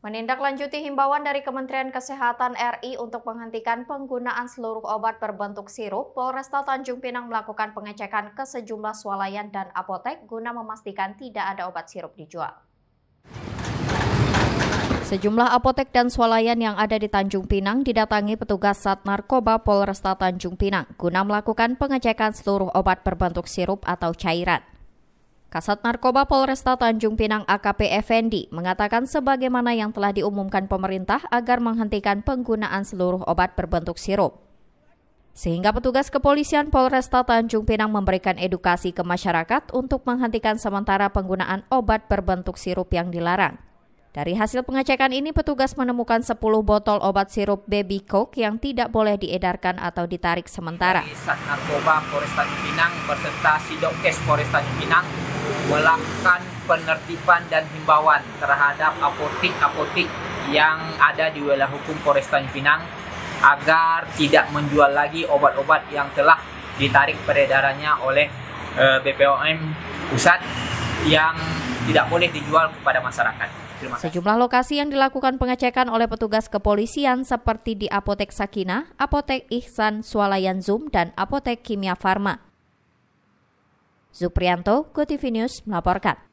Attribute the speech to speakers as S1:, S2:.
S1: Menindaklanjuti himbauan dari Kementerian Kesehatan RI untuk menghentikan penggunaan seluruh obat berbentuk sirup, Polresta Tanjung Pinang melakukan pengecekan ke sejumlah swalayan dan apotek guna memastikan tidak ada obat sirup dijual. Sejumlah apotek dan swalayan yang ada di Tanjung Pinang didatangi petugas Sat Narkoba Polresta Tanjung Pinang guna melakukan pengecekan seluruh obat berbentuk sirup atau cairan. Kasat Narkoba Polresta Tanjung Pinang AKP Effendi mengatakan sebagaimana yang telah diumumkan pemerintah agar menghentikan penggunaan seluruh obat berbentuk sirup. Sehingga petugas kepolisian Polresta Tanjung Pinang memberikan edukasi ke masyarakat untuk menghentikan sementara penggunaan obat berbentuk sirup yang dilarang. Dari hasil pengecekan ini, petugas menemukan 10 botol obat sirup baby coke yang tidak boleh diedarkan atau ditarik sementara.
S2: Sat Narkoba Polres Tanjung Pinang beserta Sidokes Polres Tanjung Pinang melakukan penertiban dan himbauan terhadap apotik-apotik yang ada di wilayah hukum Polres Tanjung Pinang agar tidak menjual lagi obat-obat yang telah ditarik peredarannya oleh eh, BPOM pusat yang tidak boleh dijual kepada masyarakat. Sejumlah
S1: lokasi yang dilakukan pengecekan oleh petugas kepolisian seperti di Apotek Sakina, Apotek Ihsan, Swalayan Zoom, dan Apotek Kimia Farma. Zuprianto, Kutivinius News melaporkan.